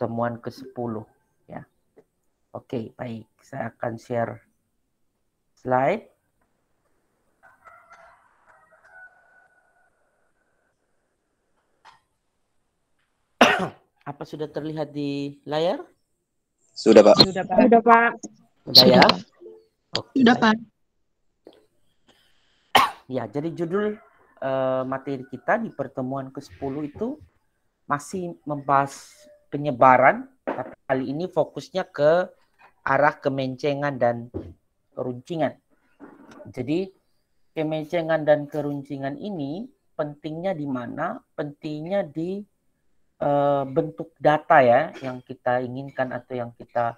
pertemuan ke-10 ya. Oke, okay, baik. Saya akan share slide. Apa sudah terlihat di layar? Sudah, Pak. Sudah, Pak. Sudah, Pak. Sudah, ya? Okay, sudah, Pak. Ya, jadi judul uh, materi kita di pertemuan ke-10 itu masih membahas penyebaran, tapi kali ini fokusnya ke arah kemencengan dan keruncingan. Jadi kemencengan dan keruncingan ini pentingnya di mana? Pentingnya di e, bentuk data ya yang kita inginkan atau yang kita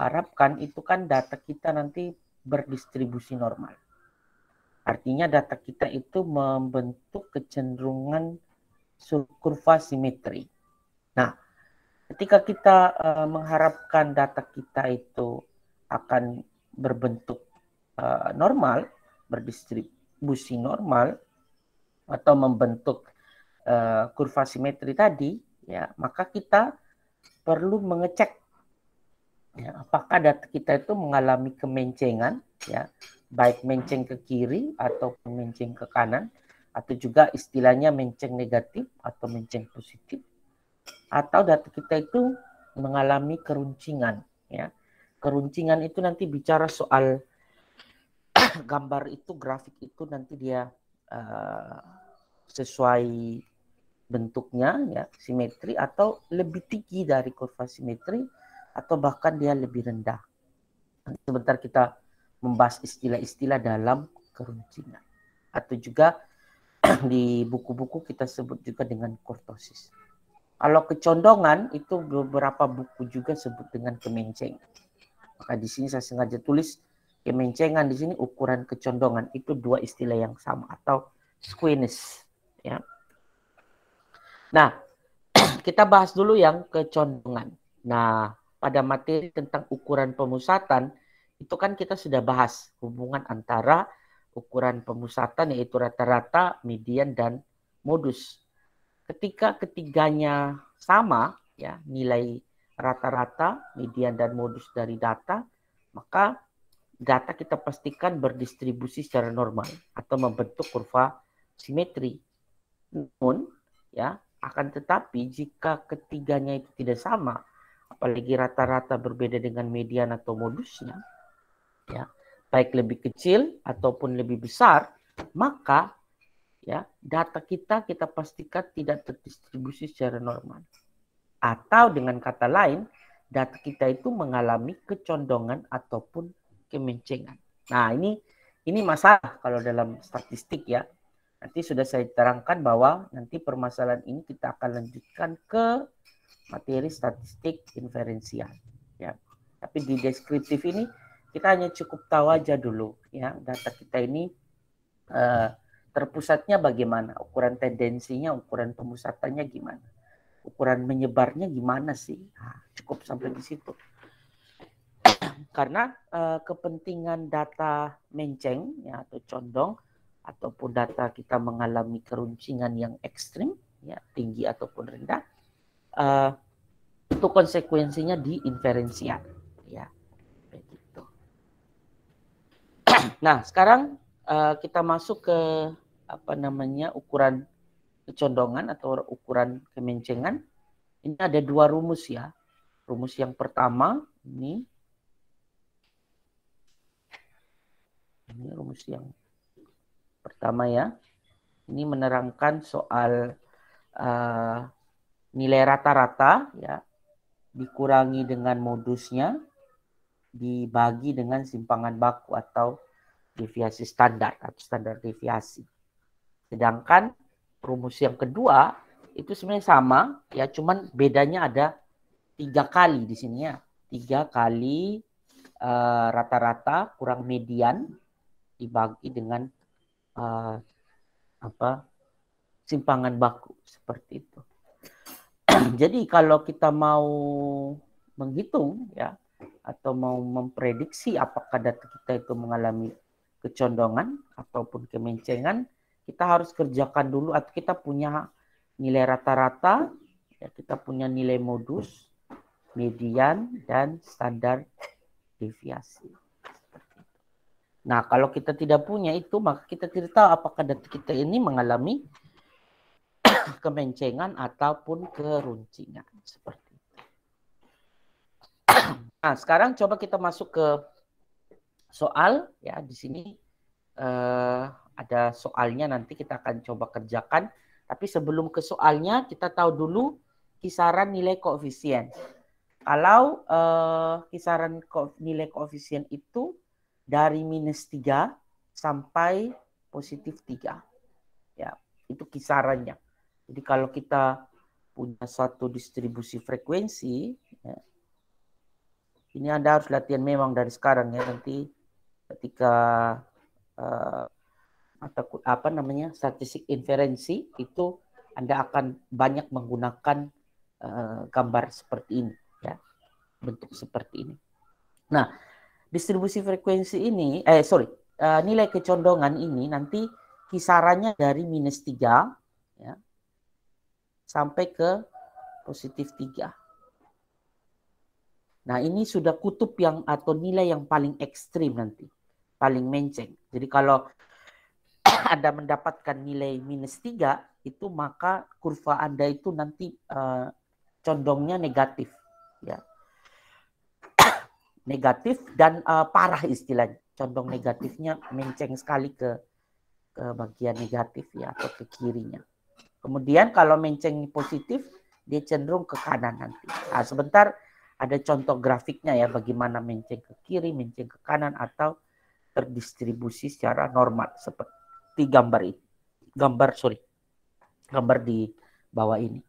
harapkan itu kan data kita nanti berdistribusi normal. Artinya data kita itu membentuk kecenderungan kurva simetri. Nah, ketika kita uh, mengharapkan data kita itu akan berbentuk uh, normal, berdistribusi normal atau membentuk uh, kurva simetri tadi, ya maka kita perlu mengecek ya, apakah data kita itu mengalami kemencengan, ya baik menceng ke kiri atau menceng ke kanan atau juga istilahnya menceng negatif atau menceng positif atau data kita itu mengalami keruncingan ya keruncingan itu nanti bicara soal gambar itu grafik itu nanti dia uh, sesuai bentuknya ya simetri atau lebih tinggi dari kurva simetri atau bahkan dia lebih rendah sebentar kita membahas istilah-istilah dalam keruncingan atau juga di buku-buku kita sebut juga dengan kurtosis. Kalau kecondongan itu beberapa buku juga sebut dengan kemenceng. Maka di sini saya sengaja tulis kemencengan di sini ukuran kecondongan itu dua istilah yang sama atau squeamish ya. Nah, kita bahas dulu yang kecondongan. Nah, pada materi tentang ukuran pemusatan itu kan kita sudah bahas hubungan antara ukuran pemusatan yaitu rata-rata, median dan modus. Ketika ketiganya sama, ya nilai rata-rata, median dan modus dari data, maka data kita pastikan berdistribusi secara normal atau membentuk kurva simetri. Namun, ya akan tetapi jika ketiganya itu tidak sama, apalagi rata-rata berbeda dengan median atau modusnya, ya baik lebih kecil ataupun lebih besar, maka ya data kita kita pastikan tidak terdistribusi secara normal atau dengan kata lain data kita itu mengalami kecondongan ataupun kemencengan. Nah ini ini masalah kalau dalam statistik ya nanti sudah saya terangkan bahwa nanti permasalahan ini kita akan lanjutkan ke materi statistik inferensial ya tapi di deskriptif ini kita hanya cukup tahu aja dulu ya data kita ini uh, terpusatnya bagaimana, ukuran tendensinya, ukuran pemusatannya gimana, ukuran menyebarnya gimana sih? Nah, cukup sampai di situ. Karena eh, kepentingan data menceng ya atau condong ataupun data kita mengalami keruncingan yang ekstrim ya tinggi ataupun rendah eh, itu konsekuensinya di inferensial ya begitu. nah sekarang uh, kita masuk ke apa namanya ukuran kecondongan atau ukuran kemencengan ini ada dua rumus ya. Rumus yang pertama ini ini rumus yang pertama ya. Ini menerangkan soal uh, nilai rata-rata ya dikurangi dengan modusnya dibagi dengan simpangan baku atau deviasi standar atau standar deviasi. Sedangkan rumus yang kedua itu sebenarnya sama, ya cuman bedanya ada tiga kali di sini ya. Tiga kali eh, rata-rata uh, kurang median dibagi dengan uh, apa simpangan baku seperti itu. Jadi kalau kita mau menghitung ya atau mau memprediksi apakah data kita itu mengalami kecondongan ataupun kemencengan kita harus kerjakan dulu atau kita punya nilai rata-rata, ya, kita punya nilai modus, median, dan standar deviasi. Nah, kalau kita tidak punya itu, maka kita tidak tahu apakah data kita ini mengalami kemencengan ataupun keruncingan. Seperti itu. Nah, sekarang coba kita masuk ke soal. Ya, di sini eh, ada soalnya nanti kita akan coba kerjakan. Tapi sebelum ke soalnya kita tahu dulu kisaran nilai koefisien. Kalau uh, kisaran ko nilai koefisien itu dari minus 3 sampai positif 3. Ya, itu kisarannya. Jadi kalau kita punya satu distribusi frekuensi, ya, ini Anda harus latihan memang dari sekarang ya nanti ketika uh, atau apa namanya statistik inferensi itu Anda akan banyak menggunakan uh, gambar seperti ini ya bentuk seperti ini. Nah, distribusi frekuensi ini eh sorry uh, nilai kecondongan ini nanti kisarannya dari minus tiga ya, sampai ke positif tiga. Nah, ini sudah kutub yang atau nilai yang paling ekstrim nanti, paling menceng. Jadi kalau anda mendapatkan nilai minus 3, itu maka kurva Anda itu nanti uh, condongnya negatif. ya Negatif dan uh, parah istilahnya. Condong negatifnya menceng sekali ke, ke bagian negatif ya atau ke kirinya. Kemudian kalau menceng positif, dia cenderung ke kanan nanti. Nah, sebentar ada contoh grafiknya ya bagaimana menceng ke kiri, menceng ke kanan atau terdistribusi secara normal seperti di gambar ini. Gambar, sorry. Gambar di bawah ini.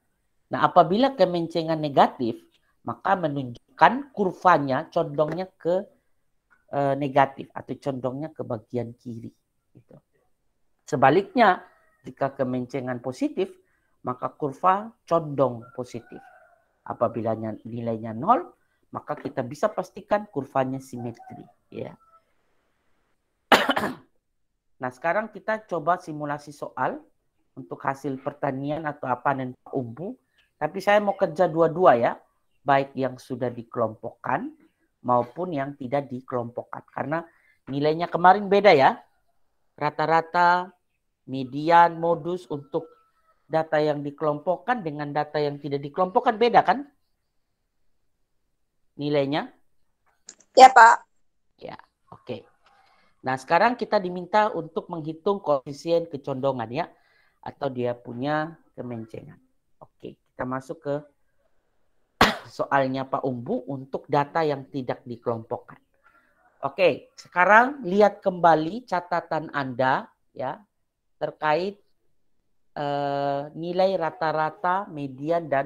Nah, apabila kemencengan negatif, maka menunjukkan kurvanya condongnya ke e, negatif atau condongnya ke bagian kiri. Gitu. Sebaliknya, jika kemencengan positif, maka kurva condong positif. Apabila nilainya nol, maka kita bisa pastikan kurvanya simetri. Ya. Nah, sekarang kita coba simulasi soal untuk hasil pertanian atau apa dan umbu. Tapi saya mau kerja dua-dua ya, baik yang sudah dikelompokkan maupun yang tidak dikelompokkan. Karena nilainya kemarin beda ya. Rata-rata, median, modus untuk data yang dikelompokkan dengan data yang tidak dikelompokkan beda kan? Nilainya? Ya, Pak. Ya, oke. Okay. Nah, sekarang kita diminta untuk menghitung koefisien kecondongan ya atau dia punya kemencengan. Oke, kita masuk ke soalnya Pak Umbu untuk data yang tidak dikelompokkan. Oke, sekarang lihat kembali catatan Anda ya terkait eh, nilai rata-rata, median dan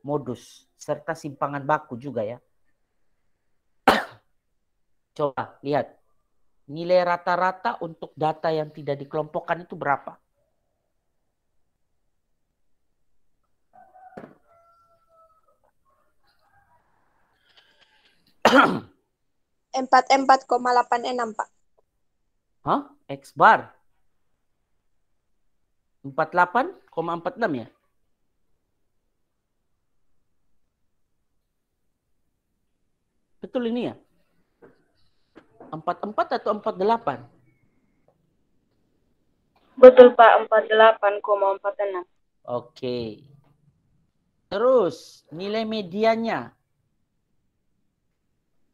modus serta simpangan baku juga ya. Coba lihat nilai rata-rata untuk data yang tidak dikelompokkan itu berapa? empat empat koma delapan enam pak. Hah? X bar. Empat delapan koma empat enam ya? Betul ini ya? 44 atau 48? Betul Pak, 48,46. Oke. Terus nilai medianya,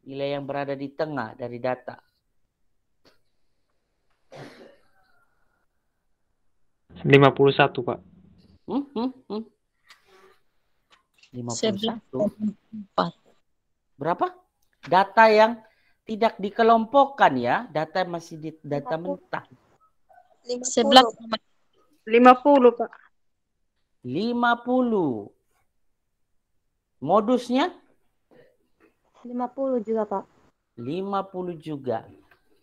Nilai yang berada di tengah dari data. Lima puluh satu, Pak. Hmm, hmm, hmm. 51. Berapa? Data yang tidak dikelompokkan ya, data masih di data 50. mentah. 50. 50, Pak. 50. Modusnya? 50 juga, Pak. 50 juga.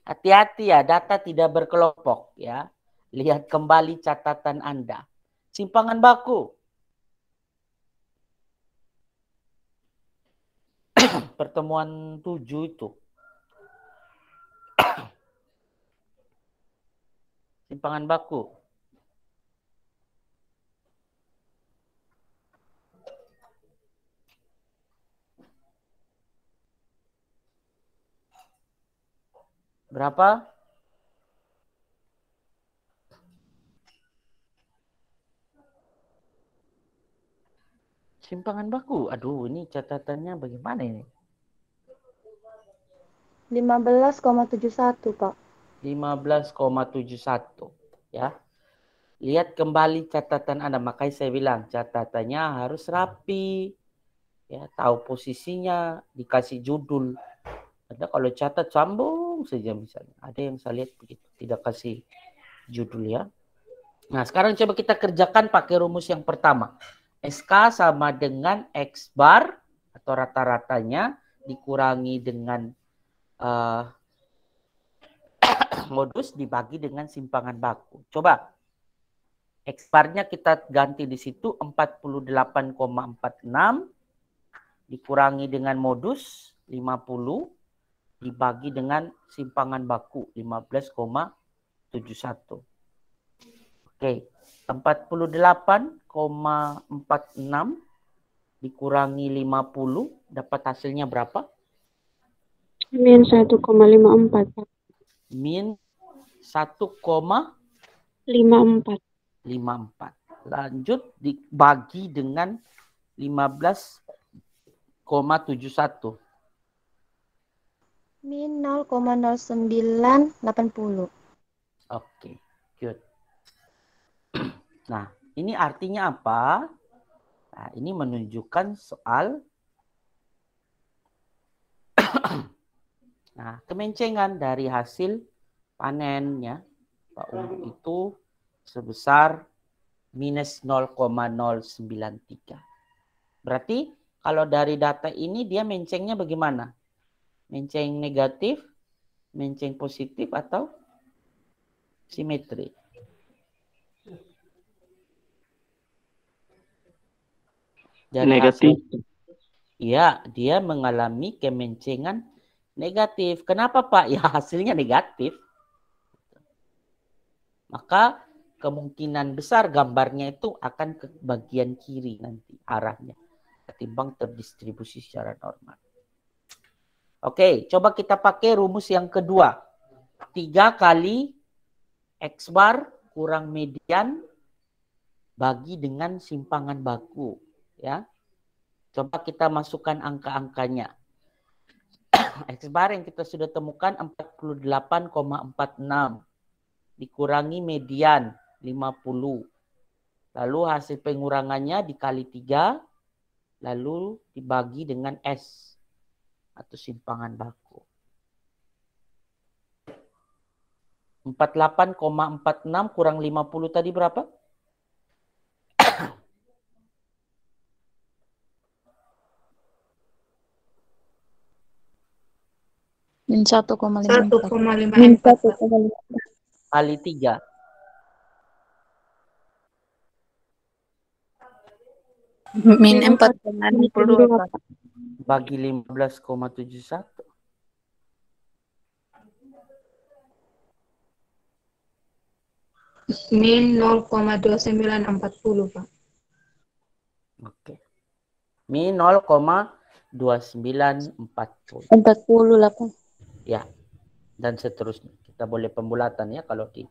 Hati-hati ya, data tidak berkelompok ya. Lihat kembali catatan Anda. Simpangan baku. Pertemuan 7 itu. simpangan baku. Berapa? Simpangan baku. Aduh, ini catatannya bagaimana ini? 15,71, Pak. 15,71 ya. Lihat kembali catatan Anda, makanya saya bilang catatannya harus rapi. Ya, tahu posisinya, dikasih judul. ada kalau catat sambung saja misalnya. Ada yang saya lihat begitu, tidak kasih judul ya. Nah, sekarang coba kita kerjakan pakai rumus yang pertama. SK sama dengan X bar atau rata-ratanya dikurangi dengan uh, modus dibagi dengan simpangan baku. Coba barnya kita ganti di situ 48,46 dikurangi dengan modus 50 dibagi dengan simpangan baku 15,71. Oke, 48,46 dikurangi 50 dapat hasilnya berapa? Min 1,54 min 1,54. 54. Lanjut dibagi dengan 15,71. Min 0,0980. Oke, okay, good. Nah, ini artinya apa? Nah, ini menunjukkan soal Nah, kemencengan dari hasil panennya itu sebesar minus 0,093. Berarti kalau dari data ini dia mencengnya bagaimana? Menceng negatif, menceng positif atau simetri? Dan negatif. Iya, dia mengalami kemencengan negatif. Kenapa Pak? Ya hasilnya negatif. Maka kemungkinan besar gambarnya itu akan ke bagian kiri nanti arahnya. Ketimbang terdistribusi secara normal. Oke, coba kita pakai rumus yang kedua. tiga kali X bar kurang median bagi dengan simpangan baku. ya. Coba kita masukkan angka-angkanya. X-bar yang kita sudah temukan 48,46 dikurangi median 50. Lalu hasil pengurangannya dikali 3 lalu dibagi dengan S atau simpangan baku. 48,46 kurang 50 tadi berapa? Min 1,5. Min 1,5. Kali 3. Min 4,62. Bagi 15,71. Min 0,2940, Pak. Oke. Min 0,2940. 48 ya dan seterusnya kita boleh pembulatan ya kalau di,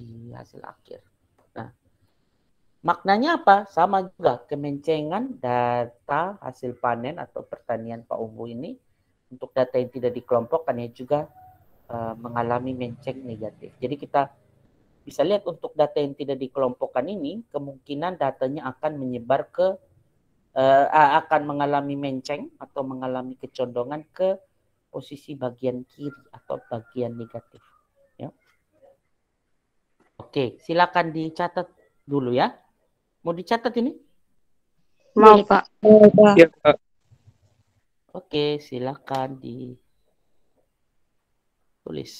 di hasil akhir nah maknanya apa sama juga kemencengan data hasil panen atau pertanian Pak Umbu ini untuk data yang tidak dikelompokkan ya juga uh, mengalami menceng negatif jadi kita bisa lihat untuk data yang tidak dikelompokkan ini kemungkinan datanya akan menyebar ke uh, akan mengalami menceng atau mengalami kecondongan ke posisi bagian kiri atau bagian negatif. Ya. Oke, silakan dicatat dulu ya. Mau dicatat ini? Mau iya, Pak. Ya, Pak. Oke, silakan ditulis.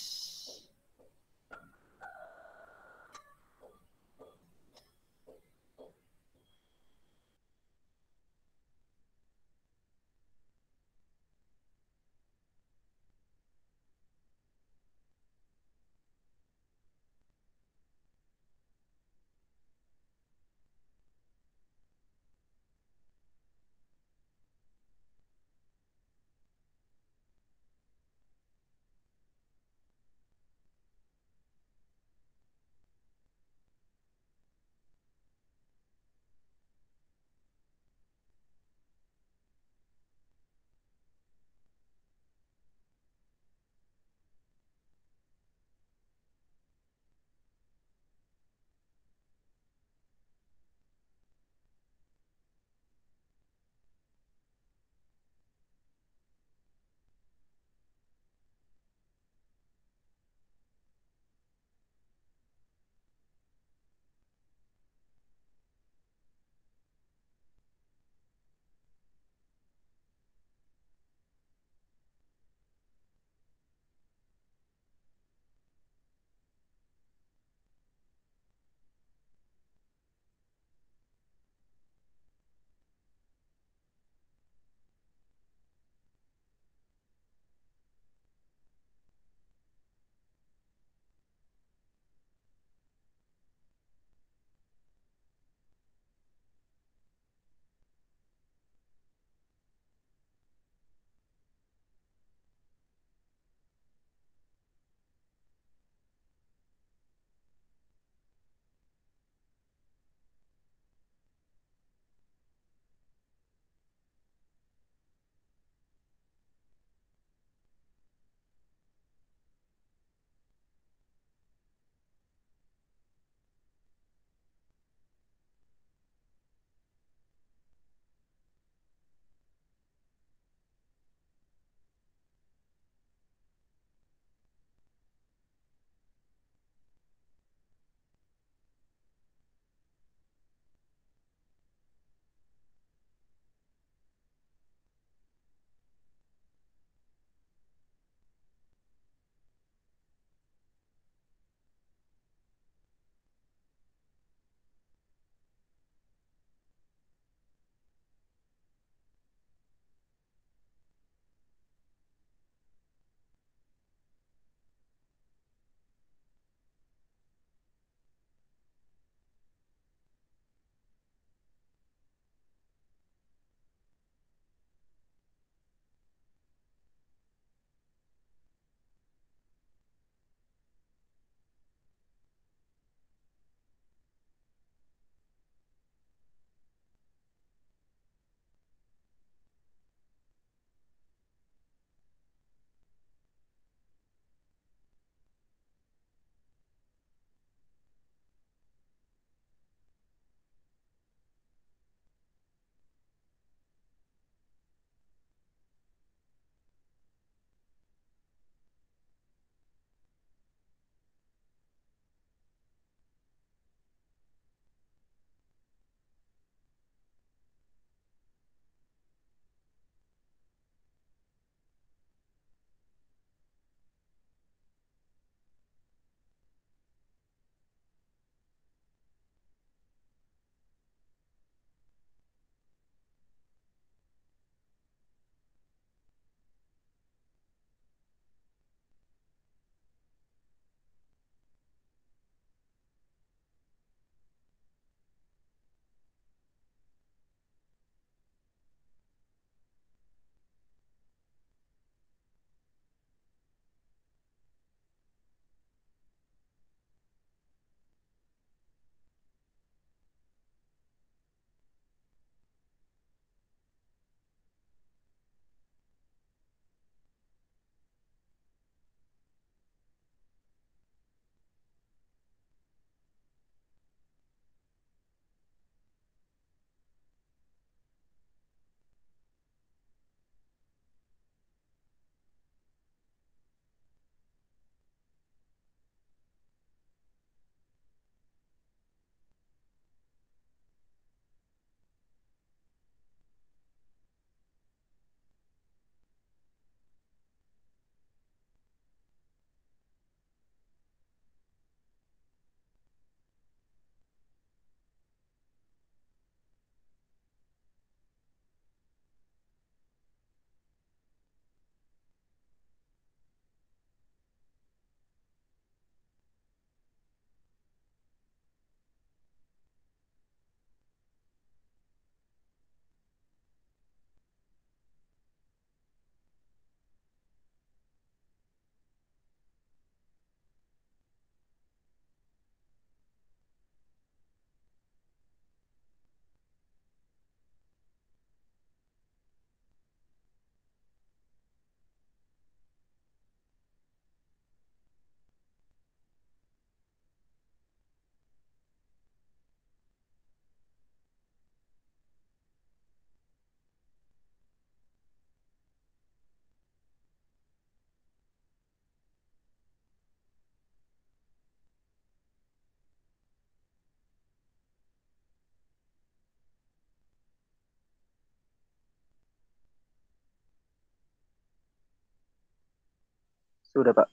Sudah, Pak.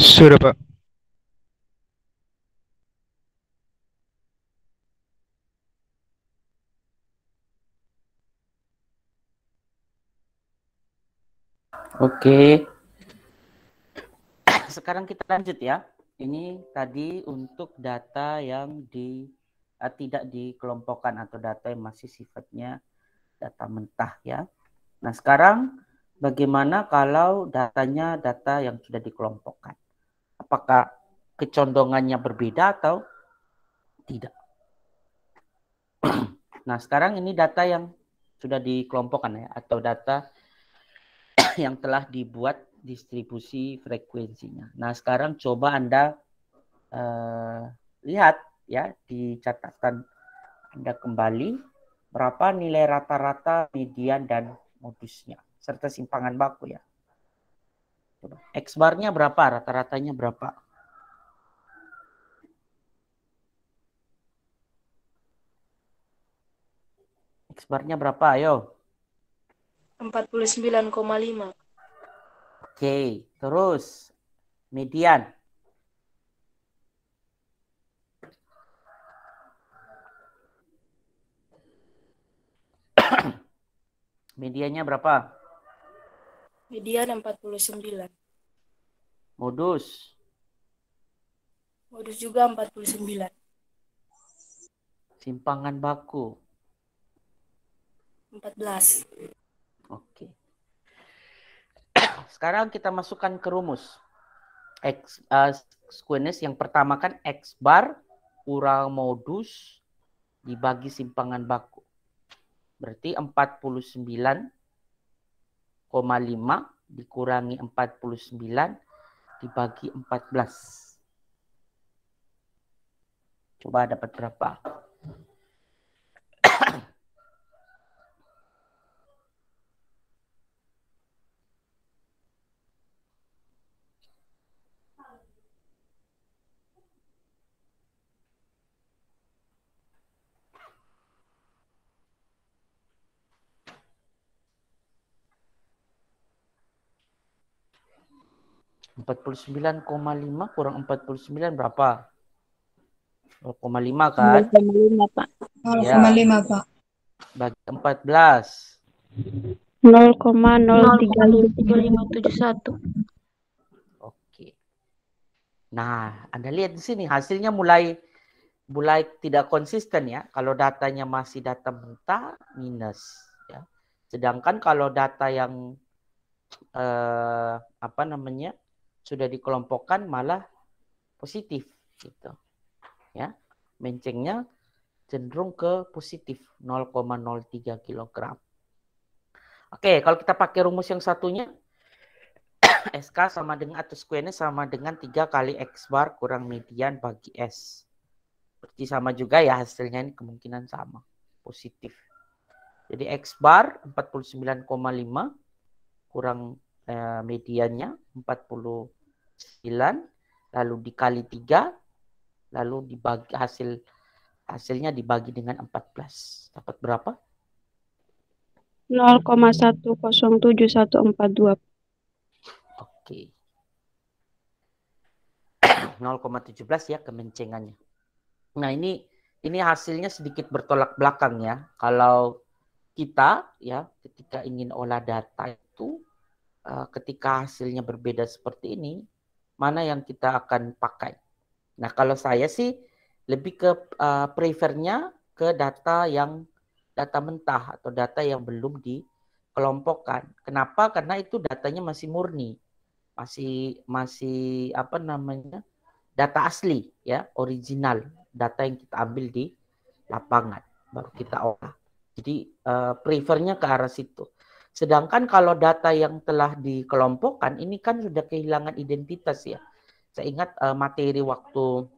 Sudah, Pak. Oke. Nah, sekarang kita lanjut ya. Ini tadi untuk data yang di uh, tidak dikelompokkan atau data yang masih sifatnya data mentah ya. Nah, sekarang bagaimana kalau datanya data yang sudah dikelompokkan? Apakah kecondongannya berbeda atau tidak? Nah, sekarang ini data yang sudah dikelompokkan ya atau data yang telah dibuat distribusi frekuensinya. Nah, sekarang coba Anda eh, lihat ya di catatan Anda kembali berapa nilai rata-rata median dan modusnya serta simpangan baku ya. Coba. X barnya berapa? Rata-ratanya berapa? X barnya berapa? Ayo. 49,5. Oke, terus median. medianya berapa? Median 49. Modus. Modus juga 49. Simpangan baku. 14. Oke. Sekarang kita masukkan ke rumus. X uh, eh, yang pertama kan X bar kurang modus dibagi simpangan baku. Berarti 49 0.5 dikurangi 49 dibagi 14. Coba dapat berapa? 49,5 kurang 49 berapa? 0,5 kan? 0,5 Pak. 0,5 ya. Pak. Bagi 14. 0,03571. Oke. Nah, Anda lihat di sini hasilnya mulai mulai tidak konsisten ya. Kalau datanya masih data mentah minus ya. Sedangkan kalau data yang eh, apa namanya? sudah dikelompokkan malah positif gitu. Ya. Mencengnya cenderung ke positif 0,03 kg. Oke, kalau kita pakai rumus yang satunya SK sama dengan atau square sama dengan 3 kali X bar kurang median bagi S. Berarti sama juga ya hasilnya ini kemungkinan sama. Positif. Jadi X bar 49,5 kurang eh, mediannya 40 9 lalu dikali 3 lalu dibagi hasil hasilnya dibagi dengan 14. Dapat berapa? 0,107142. Oke. 0,17 ya kemencengannya. Nah, ini ini hasilnya sedikit bertolak belakang ya. Kalau kita ya ketika ingin olah data itu eh, ketika hasilnya berbeda seperti ini mana yang kita akan pakai. Nah, kalau saya sih lebih ke uh, prefernya ke data yang data mentah atau data yang belum dikelompokkan. Kenapa? Karena itu datanya masih murni. Masih masih apa namanya? data asli ya, original, data yang kita ambil di lapangan baru kita olah. Jadi uh, prefernya ke arah situ. Sedangkan kalau data yang telah dikelompokkan ini kan sudah kehilangan identitas ya. Saya ingat uh, materi waktu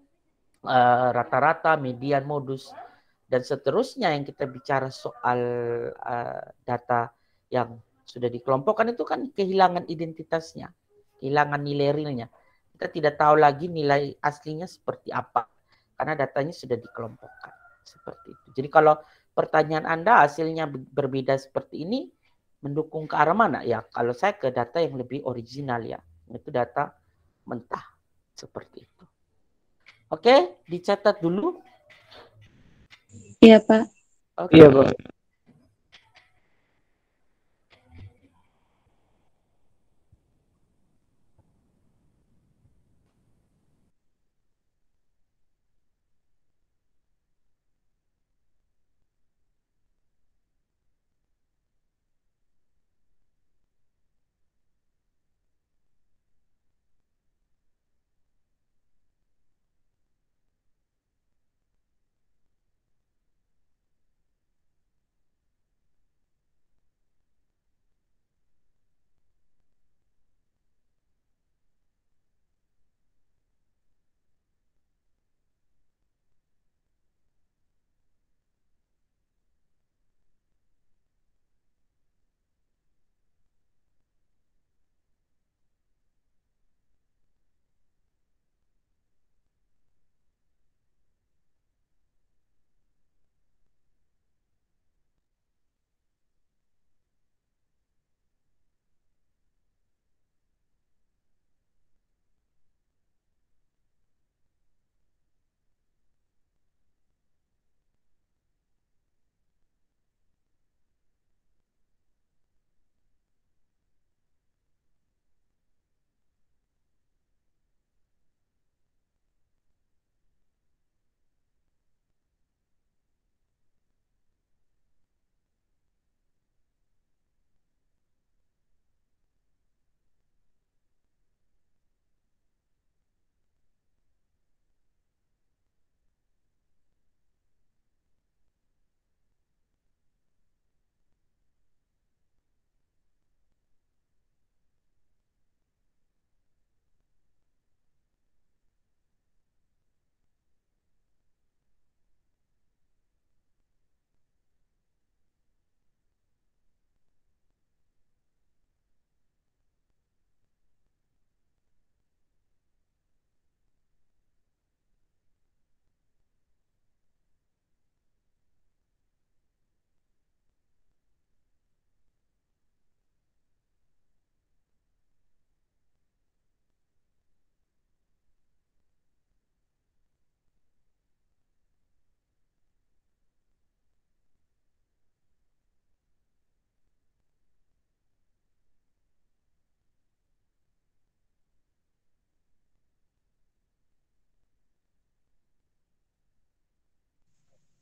eh, rata-rata uh, median modus dan seterusnya yang kita bicara soal uh, data yang sudah dikelompokkan itu kan kehilangan identitasnya, kehilangan nilai realnya. Kita tidak tahu lagi nilai aslinya seperti apa karena datanya sudah dikelompokkan seperti itu. Jadi kalau pertanyaan Anda hasilnya berbeda seperti ini, mendukung ke arah mana? Ya, kalau saya ke data yang lebih original ya. Itu data mentah seperti itu. Oke, dicatat dulu. Iya, Pak. oke Iya, Pak.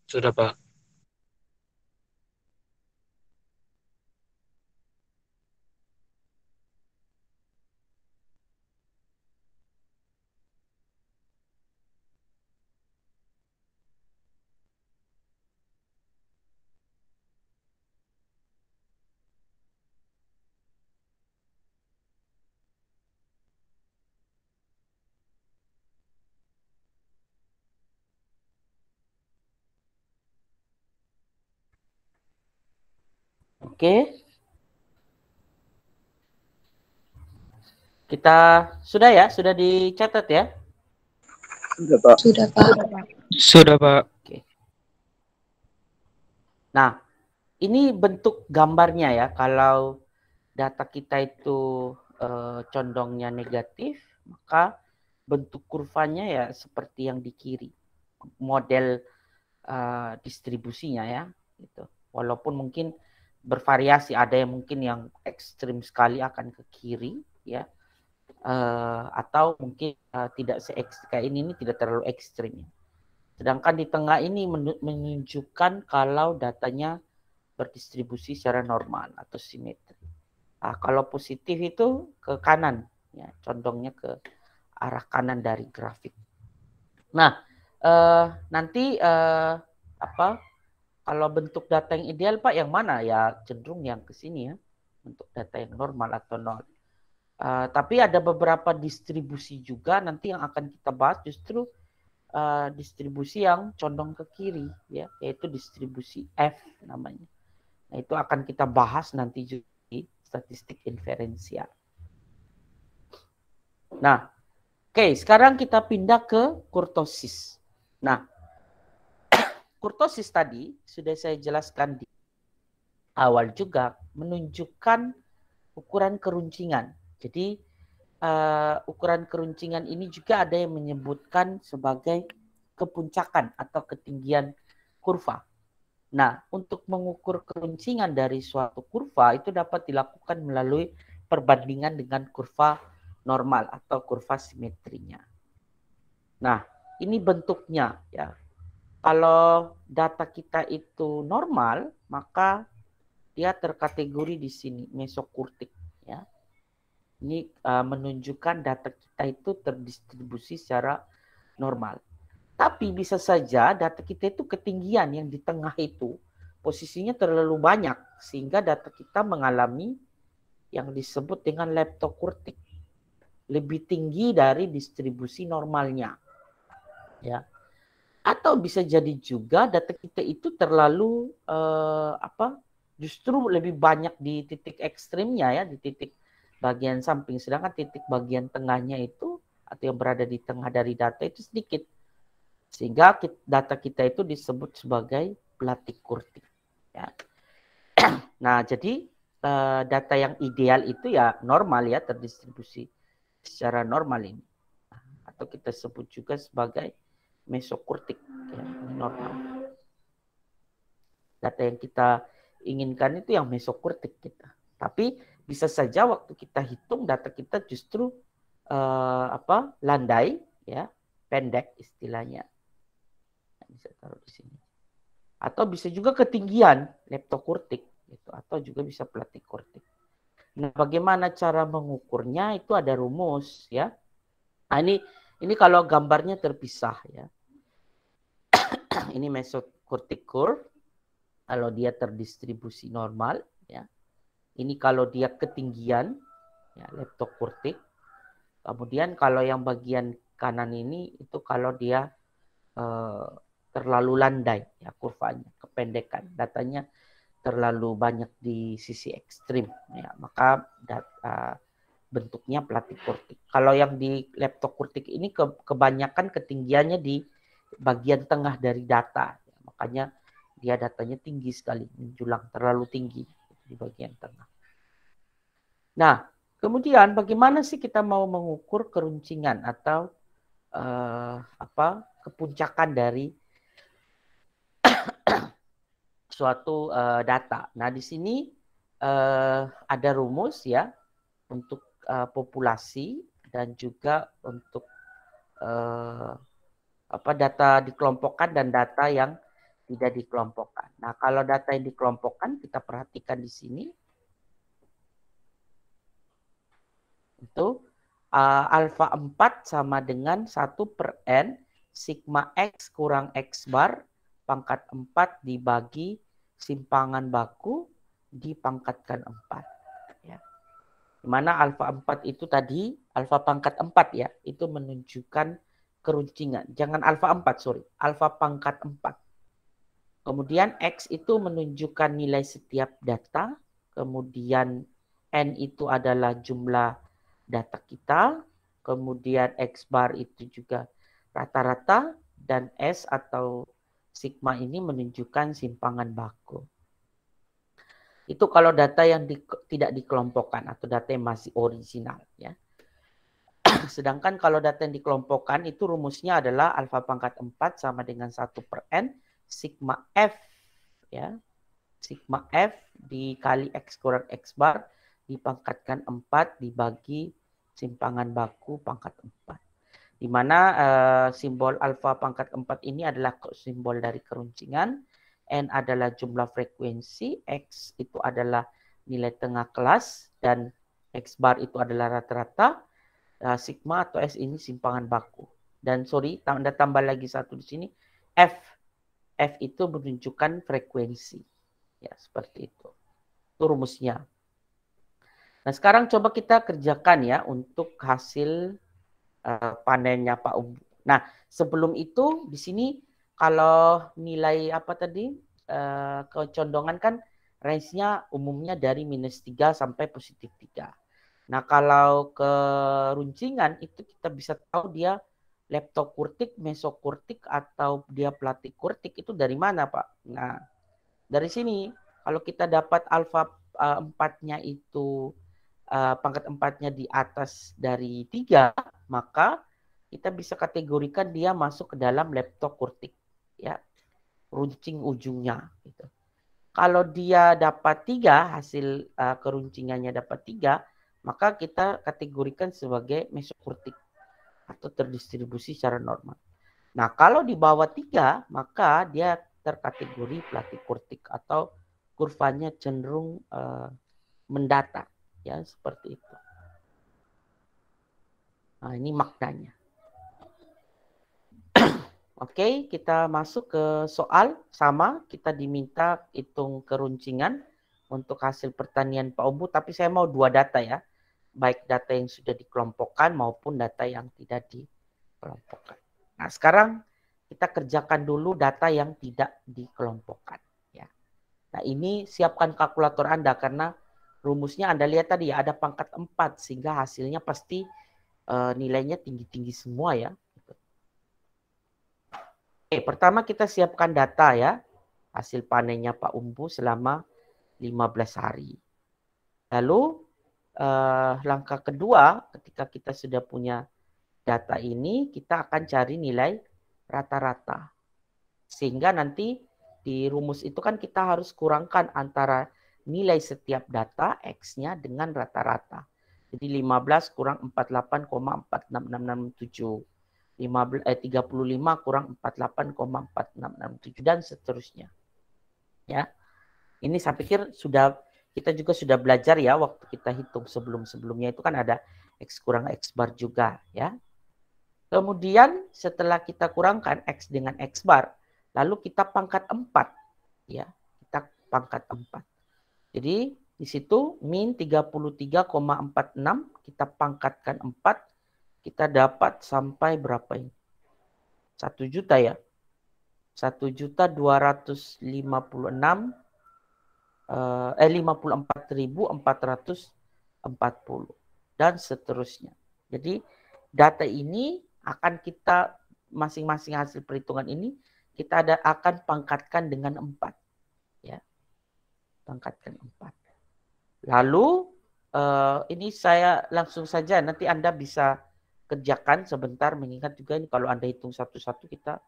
それば Oke. Kita sudah ya, sudah dicatat ya? Sudah, Pak. Sudah, Pak. Sudah, Pak. Oke. Nah, ini bentuk gambarnya ya. Kalau data kita itu eh, condongnya negatif, maka bentuk kurvanya ya seperti yang di kiri. Model eh, distribusinya ya, gitu. Walaupun mungkin bervariasi ada yang mungkin yang ekstrim sekali akan ke kiri ya uh, atau mungkin uh, tidak se kayak ini ini tidak terlalu ekstrim ya. sedangkan di tengah ini menunjukkan kalau datanya berdistribusi secara normal atau simetri nah, kalau positif itu ke kanan ya condongnya ke arah kanan dari grafik nah uh, nanti uh, apa kalau bentuk data yang ideal Pak yang mana? Ya cenderung yang ke sini ya. Untuk data yang normal atau nol. Uh, eh, tapi ada beberapa distribusi juga nanti yang akan kita bahas justru uh, distribusi yang condong ke kiri ya yaitu distribusi F namanya. Nah, itu akan kita bahas nanti juga di statistik inferensial. Nah, oke, okay, sekarang kita pindah ke kurtosis. Nah, kurtosis tadi sudah saya jelaskan di awal juga menunjukkan ukuran keruncingan. Jadi uh, ukuran keruncingan ini juga ada yang menyebutkan sebagai kepuncakan atau ketinggian kurva. Nah, untuk mengukur keruncingan dari suatu kurva itu dapat dilakukan melalui perbandingan dengan kurva normal atau kurva simetrinya. Nah, ini bentuknya ya. Kalau data kita itu normal, maka dia terkategori di sini mesokurtik ya. Ini uh, menunjukkan data kita itu terdistribusi secara normal. Tapi bisa saja data kita itu ketinggian yang di tengah itu posisinya terlalu banyak sehingga data kita mengalami yang disebut dengan leptokurtik lebih tinggi dari distribusi normalnya. Ya atau bisa jadi juga data kita itu terlalu uh, apa justru lebih banyak di titik ekstrimnya ya di titik bagian samping sedangkan titik bagian tengahnya itu atau yang berada di tengah dari data itu sedikit sehingga data kita itu disebut sebagai platik kurtik ya nah jadi uh, data yang ideal itu ya normal ya terdistribusi secara normal ini atau kita sebut juga sebagai mesokurtik ya, normal. Data yang kita inginkan itu yang mesokurtik kita. Tapi bisa saja waktu kita hitung data kita justru uh, apa landai ya pendek istilahnya nah, bisa taruh di sini atau bisa juga ketinggian leptokurtik gitu atau juga bisa platikurtik. nah bagaimana cara mengukurnya itu ada rumus ya nah, ini ini kalau gambarnya terpisah ya Nah, ini mesokortikul kalau dia terdistribusi normal ya. Ini kalau dia ketinggian ya leptokortik. Kemudian kalau yang bagian kanan ini itu kalau dia eh, terlalu landai ya kurvanya, kependekan. Datanya terlalu banyak di sisi ekstrim ya, maka data eh, bentuknya platikortik. Kalau yang di leptokortik ini kebanyakan ketinggiannya di bagian tengah dari data. Makanya dia datanya tinggi sekali, menjulang terlalu tinggi di bagian tengah. Nah, kemudian bagaimana sih kita mau mengukur keruncingan atau eh, apa kepuncakan dari suatu eh, data. Nah, di sini eh, ada rumus ya untuk eh, populasi dan juga untuk eh, apa data dikelompokkan dan data yang tidak dikelompokkan. Nah, kalau data yang dikelompokkan kita perhatikan di sini itu uh, alfa 4 sama dengan 1 per n sigma x kurang x bar pangkat 4 dibagi simpangan baku dipangkatkan 4 ya. Dimana alfa 4 itu tadi alfa pangkat 4 ya, itu menunjukkan keruncingan. Jangan alfa 4, sorry. Alfa pangkat 4. Kemudian X itu menunjukkan nilai setiap data. Kemudian N itu adalah jumlah data kita. Kemudian X bar itu juga rata-rata. Dan S atau sigma ini menunjukkan simpangan baku. Itu kalau data yang di, tidak dikelompokkan atau data yang masih original. ya. Nah, sedangkan kalau data yang dikelompokkan itu rumusnya adalah alfa pangkat 4 sama dengan 1 per N, sigma F, ya sigma F dikali X kurang X bar dipangkatkan 4 dibagi simpangan baku pangkat 4. Di mana uh, simbol alfa pangkat 4 ini adalah simbol dari keruncingan, N adalah jumlah frekuensi, X itu adalah nilai tengah kelas, dan X bar itu adalah rata-rata uh, sigma atau S ini simpangan baku. Dan sorry, Anda tambah lagi satu di sini, F. F itu menunjukkan frekuensi. Ya, seperti itu. Itu rumusnya. Nah, sekarang coba kita kerjakan ya untuk hasil uh, panennya Pak Umbu. Nah, sebelum itu di sini kalau nilai apa tadi uh, kecondongan kan range-nya umumnya dari minus 3 sampai positif 3. Nah, kalau ke runcingan itu kita bisa tahu dia leptokurtik, mesokurtik atau dia platikurtik itu dari mana, Pak? Nah, dari sini kalau kita dapat alfa eh, empatnya uh, itu uh, pangkat empatnya di atas dari tiga, maka kita bisa kategorikan dia masuk ke dalam leptokurtik, ya, runcing ujungnya. Gitu. Kalau dia dapat tiga, hasil uh, keruncingannya dapat tiga, maka kita kategorikan sebagai mesokurtik atau terdistribusi secara normal. Nah, kalau di bawah tiga maka dia terkategori platikurtik atau kurvanya cenderung uh, eh, mendata, ya seperti itu. Nah, ini maknanya. Oke, okay, kita masuk ke soal sama. Kita diminta hitung keruncingan untuk hasil pertanian Pak Umbu, tapi saya mau dua data ya, baik data yang sudah dikelompokkan maupun data yang tidak dikelompokkan. Nah sekarang kita kerjakan dulu data yang tidak dikelompokkan. Ya. Nah ini siapkan kalkulator Anda karena rumusnya Anda lihat tadi ya ada pangkat 4 sehingga hasilnya pasti e, nilainya tinggi-tinggi semua ya. Oke, pertama kita siapkan data ya hasil panennya Pak Umbu selama 15 hari. Lalu eh, langkah kedua ketika kita sudah punya data ini kita akan cari nilai rata-rata. Sehingga nanti di rumus itu kan kita harus kurangkan antara nilai setiap data X-nya dengan rata-rata. Jadi 15 kurang 48,4667. 15, eh, 35 kurang 48,4667 dan seterusnya. Ya. Ini saya pikir sudah kita juga sudah belajar ya waktu kita hitung sebelum-sebelumnya itu kan ada x kurang x bar juga ya. Kemudian setelah kita kurangkan x dengan x bar, lalu kita pangkat 4 ya. Kita pangkat 4. Jadi di situ min 33,46 kita pangkatkan 4 kita dapat sampai berapa ini? 1 juta ya. 1 juta 256 eh 54.440 eh, dan seterusnya. Jadi data ini akan kita masing-masing hasil perhitungan ini kita ada akan pangkatkan dengan 4 ya. Pangkatkan 4. Lalu eh, ini saya langsung saja nanti Anda bisa kerjakan sebentar mengingat juga ini kalau Anda hitung satu-satu kita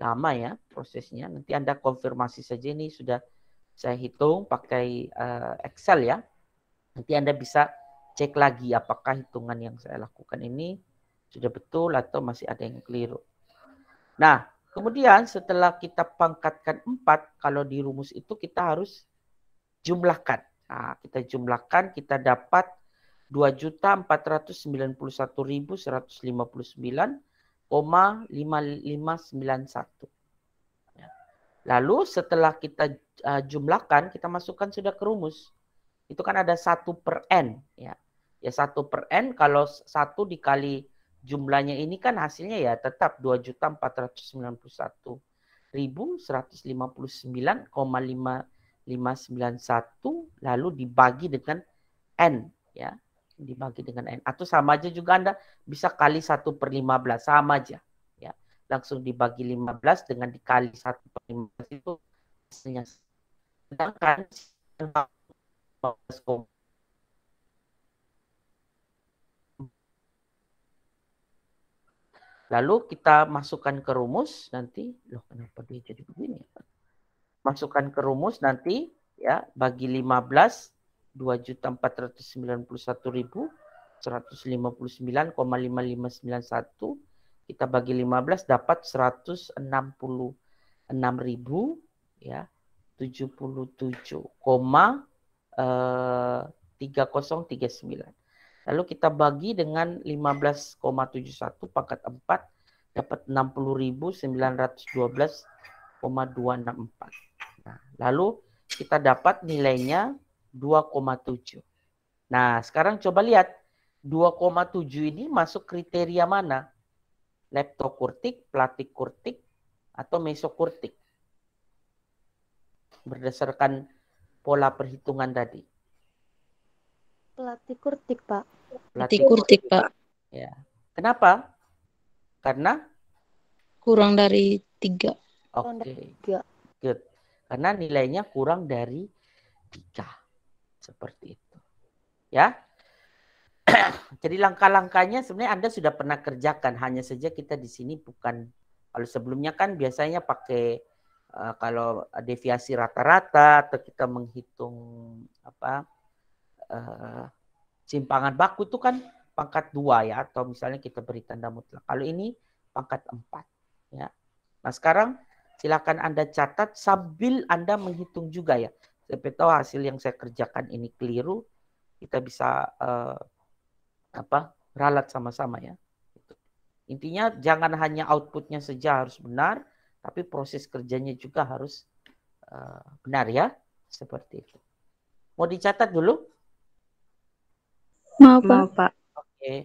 lama ya prosesnya. Nanti Anda konfirmasi saja ini sudah saya hitung pakai uh, Excel ya. Nanti Anda bisa cek lagi apakah hitungan yang saya lakukan ini sudah betul atau masih ada yang keliru. Nah, kemudian setelah kita pangkatkan 4, kalau di rumus itu kita harus jumlahkan. Nah, kita jumlahkan, kita dapat 2.491.159,5591. Lalu setelah kita uh, jumlahkan, kita masukkan sudah ke rumus. Itu kan ada satu per n, ya. Ya satu per n kalau satu dikali jumlahnya ini kan hasilnya ya tetap dua juta empat ratus sembilan sembilan puluh puluh satu ribu seratus lima lima lima koma sembilan satu lalu dibagi dengan N ya dibagi dengan N atau sama aja juga Anda bisa kali satu per lima belas sama aja langsung dibagi 15 dengan dikali 1 per 15 itu hasilnya. Sedangkan 15, Lalu kita masukkan ke rumus nanti. Loh, kenapa dia jadi begini? Masukkan ke rumus nanti ya, bagi 15 2.491.159,5591 kita bagi 15 dapat 166.000 ya 77,3039. Eh, lalu kita bagi dengan 15,71 pangkat 4 dapat 60.912,264. Nah, lalu kita dapat nilainya 2,7. Nah, sekarang coba lihat 2,7 ini masuk kriteria mana? leptokurtik, platikurtik, atau mesokurtik. Berdasarkan pola perhitungan tadi. Platikurtik, Pak. Platikurtik, Pak. Ya. Kenapa? Karena? Kurang dari tiga. Oke. Okay. Karena nilainya kurang dari tiga. Seperti itu. Ya. Jadi langkah-langkahnya sebenarnya Anda sudah pernah kerjakan, hanya saja kita di sini bukan kalau sebelumnya kan biasanya pakai uh, kalau deviasi rata-rata atau kita menghitung apa uh, simpangan baku itu kan pangkat dua ya atau misalnya kita beri tanda mutlak. Kalau ini pangkat empat ya. Nah sekarang silakan Anda catat sambil Anda menghitung juga ya. tapi tahu hasil yang saya kerjakan ini keliru, kita bisa uh, apa ralat sama-sama ya. Gitu. Intinya jangan hanya outputnya saja harus benar, tapi proses kerjanya juga harus eh, benar ya, seperti itu. Mau dicatat dulu? Mau Pak. Oke. Okay.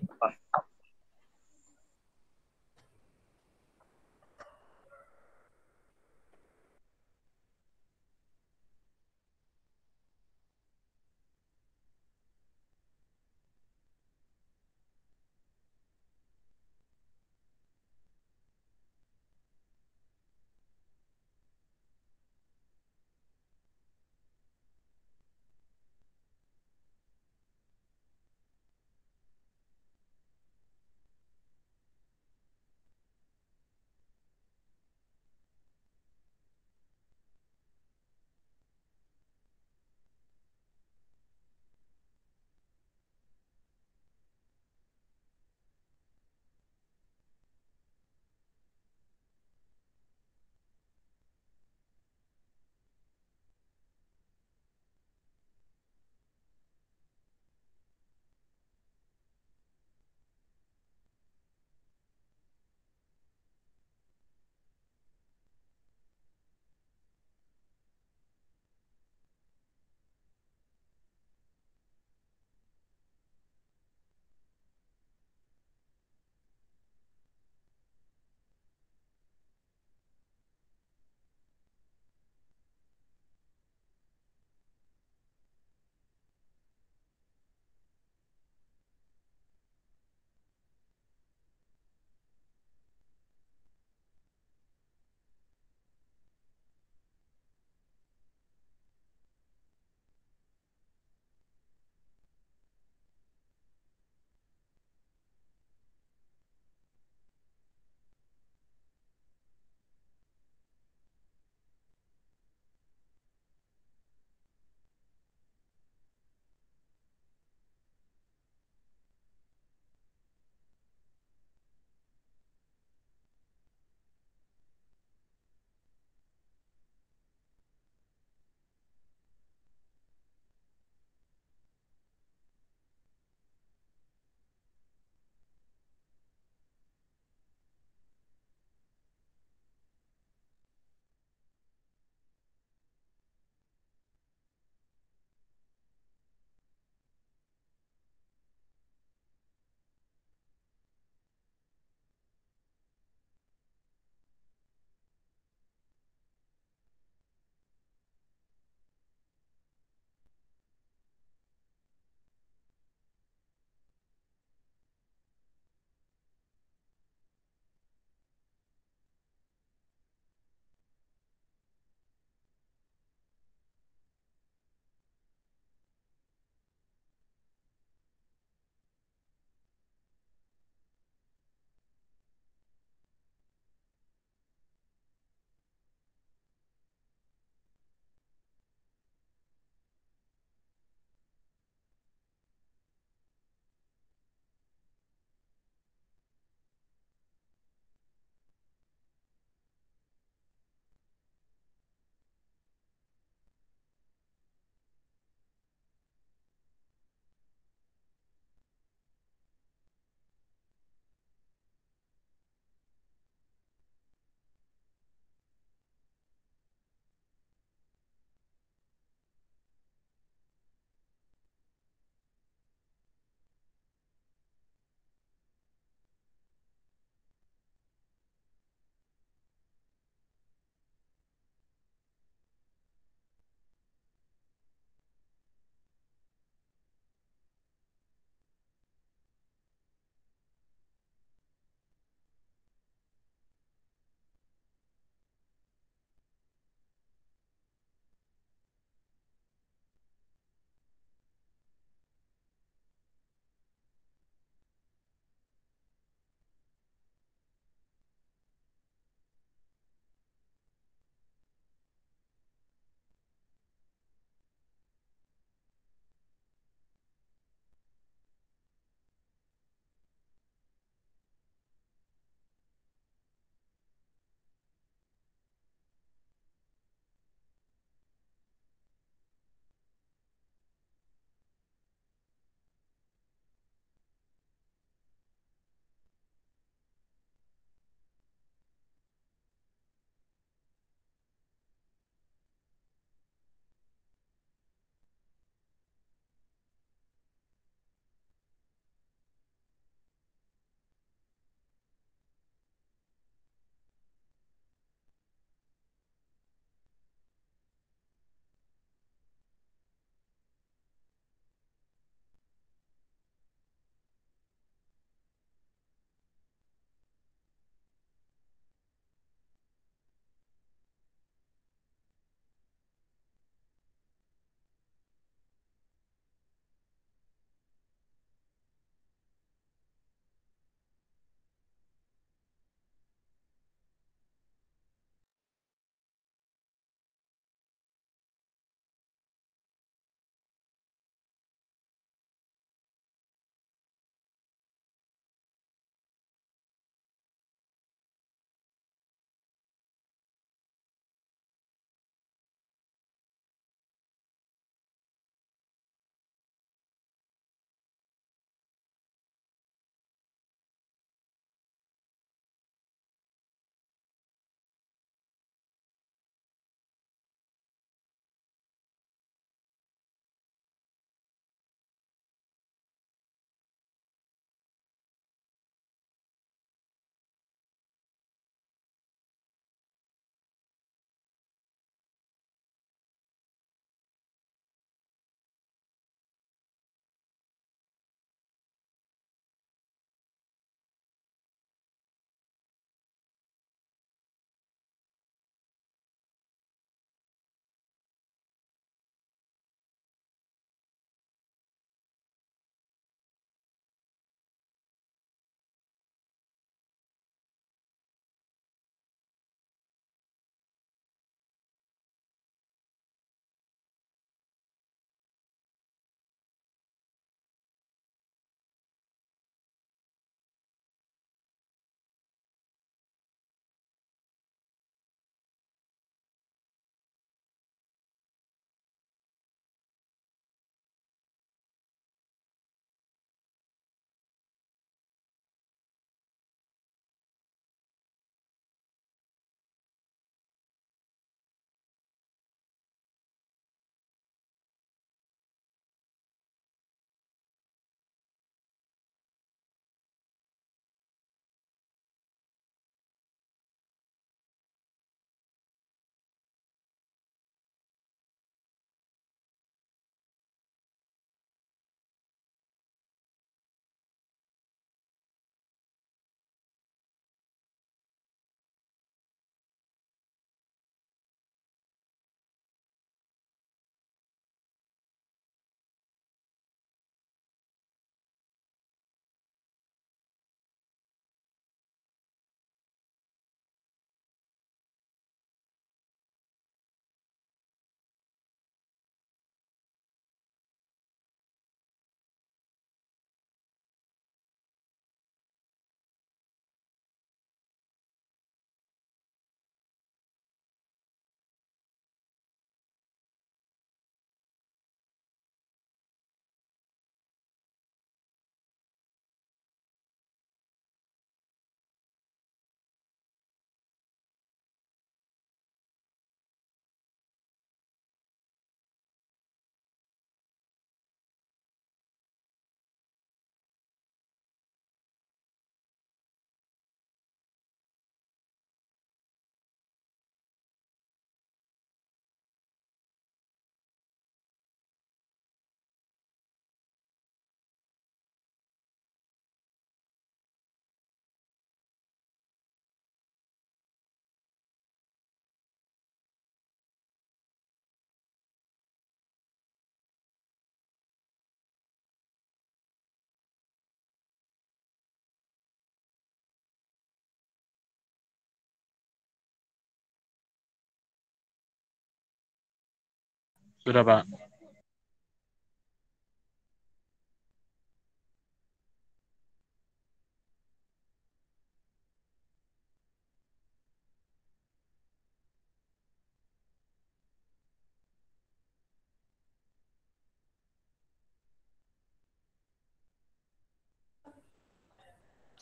Sudah, Pak.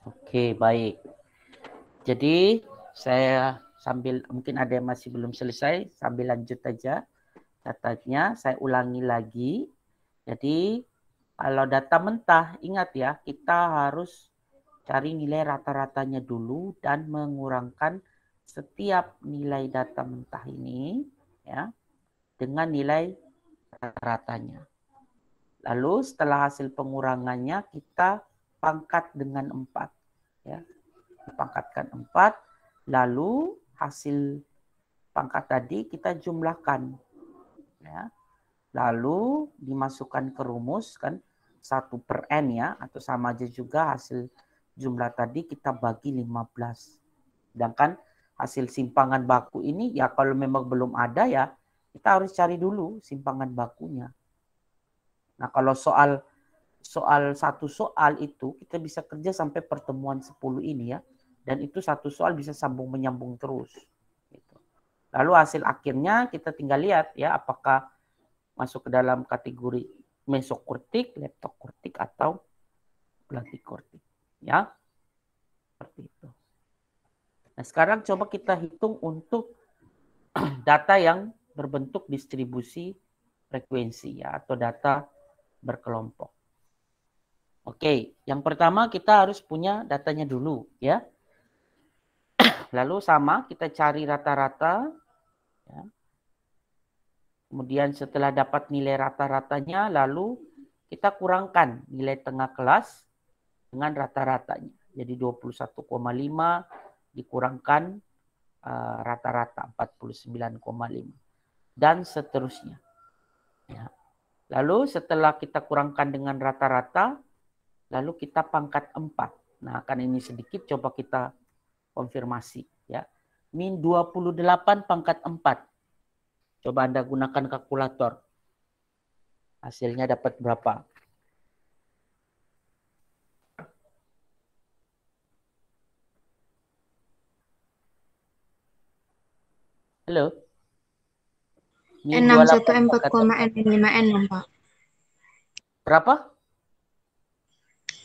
Oke, baik. Jadi, saya sambil mungkin ada yang masih belum selesai, sambil lanjut aja datanya. Saya ulangi lagi. Jadi kalau data mentah, ingat ya, kita harus cari nilai rata-ratanya dulu dan mengurangkan setiap nilai data mentah ini ya dengan nilai rata-ratanya. Lalu setelah hasil pengurangannya kita pangkat dengan 4 ya. pangkatkan 4, lalu hasil pangkat tadi kita jumlahkan ya. Lalu dimasukkan ke rumus kan satu per N ya atau sama aja juga hasil jumlah tadi kita bagi 15. Sedangkan hasil simpangan baku ini ya kalau memang belum ada ya kita harus cari dulu simpangan bakunya. Nah kalau soal soal satu soal itu kita bisa kerja sampai pertemuan 10 ini ya. Dan itu satu soal bisa sambung menyambung terus. Lalu hasil akhirnya kita tinggal lihat ya apakah masuk ke dalam kategori mesokortik, leptokortik atau platikortik ya. Seperti itu. Nah, sekarang coba kita hitung untuk data yang berbentuk distribusi frekuensi ya atau data berkelompok. Oke, yang pertama kita harus punya datanya dulu ya. Lalu sama kita cari rata-rata Ya. Kemudian setelah dapat nilai rata-ratanya, lalu kita kurangkan nilai tengah kelas dengan rata-ratanya. Jadi 21,5 dikurangkan rata eh, rata-rata 49,5 dan seterusnya. Ya. Lalu setelah kita kurangkan dengan rata-rata, lalu kita pangkat 4. Nah, akan ini sedikit coba kita konfirmasi ya min 28 pangkat 4. Coba Anda gunakan kalkulator. Hasilnya dapat berapa? Halo? N 61 N4,N5N, Pak. Berapa?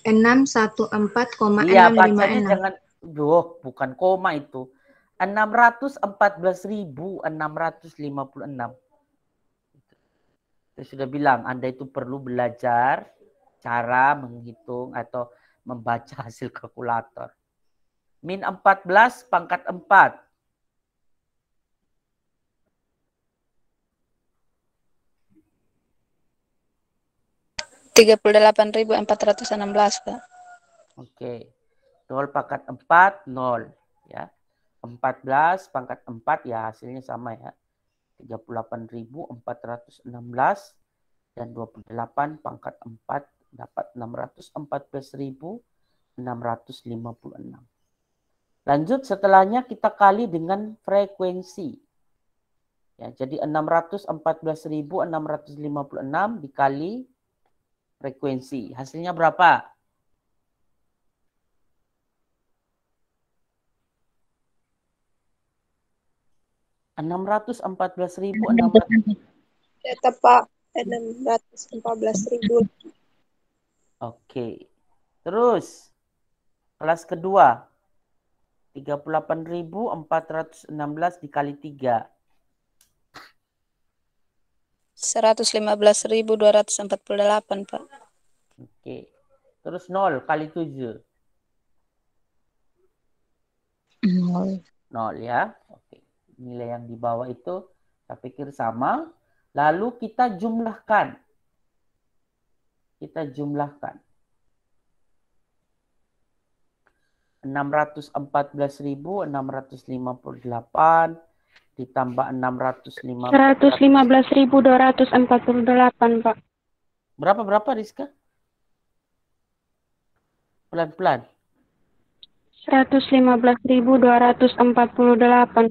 N614,N65N. Iya, bacanya jangan, Duh, bukan koma itu. 614.656. Saya sudah bilang Anda itu perlu belajar cara menghitung atau membaca hasil kalkulator. Min 14 pangkat 4. Tiga puluh delapan ribu empat ratus enam belas, Pak. Oke. Okay. Nol pangkat empat, nol. Ya. 14 pangkat 4 ya hasilnya sama ya. 38.416 dan 28 pangkat 4 dapat 614.656. Lanjut setelahnya kita kali dengan frekuensi. Ya, jadi 614.656 dikali frekuensi. Hasilnya berapa? enam ratus empat belas ribu enam ratus pak enam ratus empat belas ribu oke terus kelas kedua tiga puluh delapan ribu empat ratus enam belas dikali tiga seratus lima belas ribu dua ratus empat puluh delapan pak oke terus nol kali tujuh nol nol ya oke nilai yang di bawah itu saya pikir sama. Lalu kita jumlahkan. Kita jumlahkan. 614.658 ditambah 615.248, Pak. Berapa berapa, Rizka? Pelan-pelan. 115.248.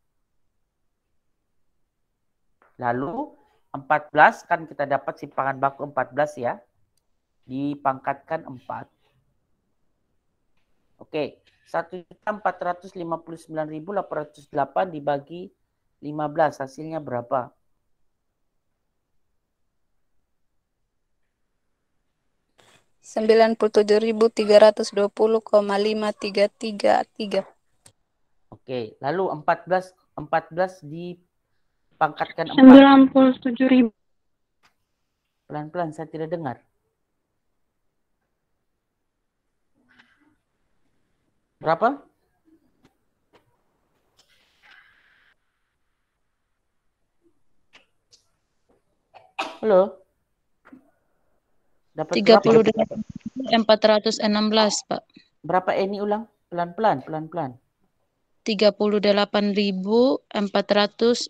Lalu 14 kan kita dapat simpangan baku 14 ya. Dipangkatkan 4. Oke, 1.459.808 dibagi 15 hasilnya berapa? sembilan puluh tujuh ribu tiga ratus dua puluh koma lima tiga tiga tiga. Oke, lalu empat belas empat belas di empat. Sembilan empat. tujuh ribu. Pelan-pelan, saya tidak dengar. Berapa? Halo? Dapat 30 ratus 416, Pak. Berapa ini ulang? Pelan-pelan, pelan-pelan. ratus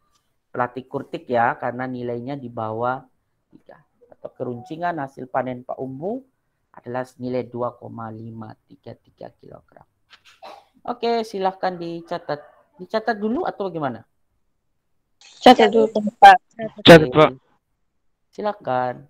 pelatih kurtik ya karena nilainya di bawah tiga atau keruncingan hasil panen Pak Umbu adalah nilai 2,533 kg. Oke, silahkan dicatat. Dicatat dulu atau gimana? Catat dulu, Pak. Catat, Pak. Silahkan.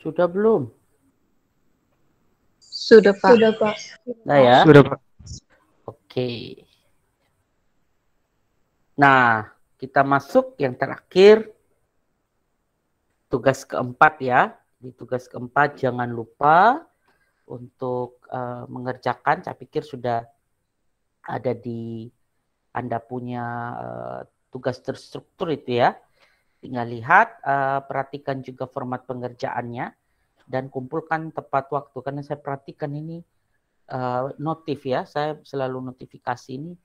Sudah belum? Sudah, Pak. Sudah, Pak. Nah, ya. Sudah, Pak. Oke. Nah, kita masuk yang terakhir. Tugas keempat ya. Di tugas keempat jangan lupa untuk uh, mengerjakan. Saya pikir sudah ada di Anda punya uh, tugas terstruktur itu ya. Tinggal lihat, uh, perhatikan juga format pengerjaannya dan kumpulkan tepat waktu. Karena saya perhatikan ini uh, notif ya, saya selalu notifikasi ini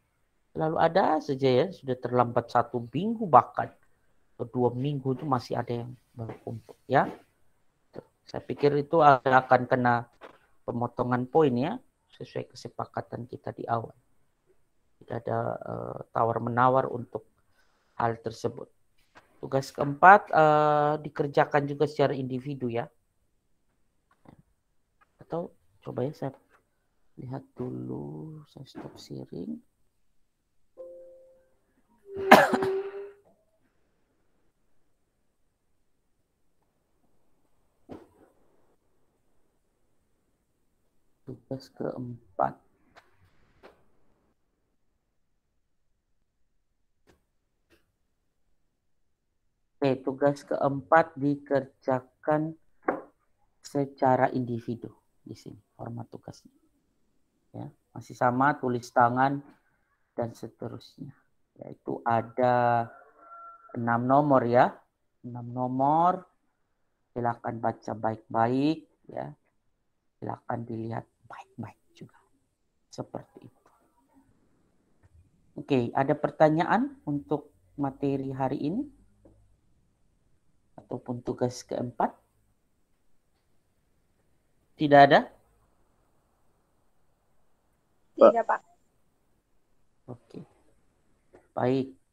selalu ada saja ya, sudah terlambat satu minggu bahkan dua minggu itu masih ada yang baru kumpul ya. Saya pikir itu akan kena pemotongan poin ya sesuai kesepakatan kita di awal. Tidak ada uh, eh, tawar menawar untuk hal tersebut. Tugas keempat uh, dikerjakan juga secara individu ya. Atau coba ya saya lihat dulu, saya stop sharing. Tugas keempat. Oke, tugas keempat dikerjakan secara individu di sini format tugasnya. Ya, masih sama tulis tangan dan seterusnya. Yaitu ada enam nomor ya. Enam nomor. Silakan baca baik-baik ya. Silakan dilihat baik-baik juga. Seperti itu. Oke, ada pertanyaan untuk materi hari ini? ataupun tugas keempat? Tidak ada? Tidak, Pak. Oke. Baik.